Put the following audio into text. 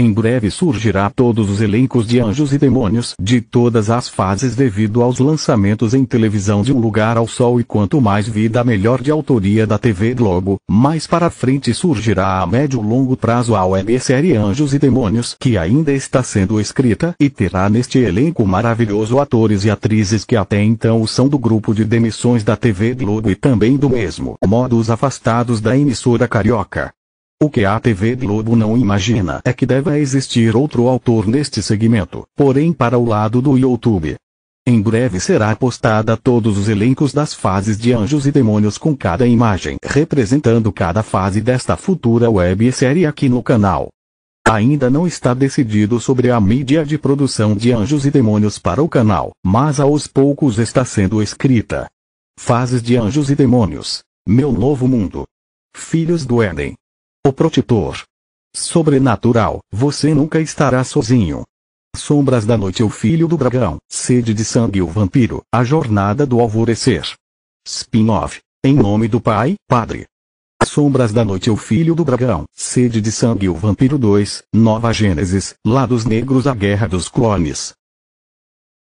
Em breve surgirá todos os elencos de anjos e demônios de todas as fases devido aos lançamentos em televisão de Um Lugar ao Sol e quanto mais vida melhor de autoria da TV Globo, mais para frente surgirá a médio longo prazo a série Anjos e Demônios que ainda está sendo escrita e terá neste elenco maravilhoso atores e atrizes que até então são do grupo de demissões da TV Globo e também do mesmo modo os afastados da emissora carioca. O que a TV Globo não imagina é que deve existir outro autor neste segmento, porém para o lado do YouTube. Em breve será postada todos os elencos das fases de anjos e demônios com cada imagem representando cada fase desta futura websérie aqui no canal. Ainda não está decidido sobre a mídia de produção de anjos e demônios para o canal, mas aos poucos está sendo escrita. Fases de anjos e demônios. Meu novo mundo. Filhos do Éden. O protetor. Sobrenatural, você nunca estará sozinho. Sombras da Noite O Filho do Dragão, Sede de Sangue O Vampiro, A Jornada do Alvorecer. Spin-off. Em nome do Pai, Padre. Sombras da Noite O Filho do Dragão, Sede de Sangue O Vampiro 2, Nova Gênesis, Lados Negros A Guerra dos Clones,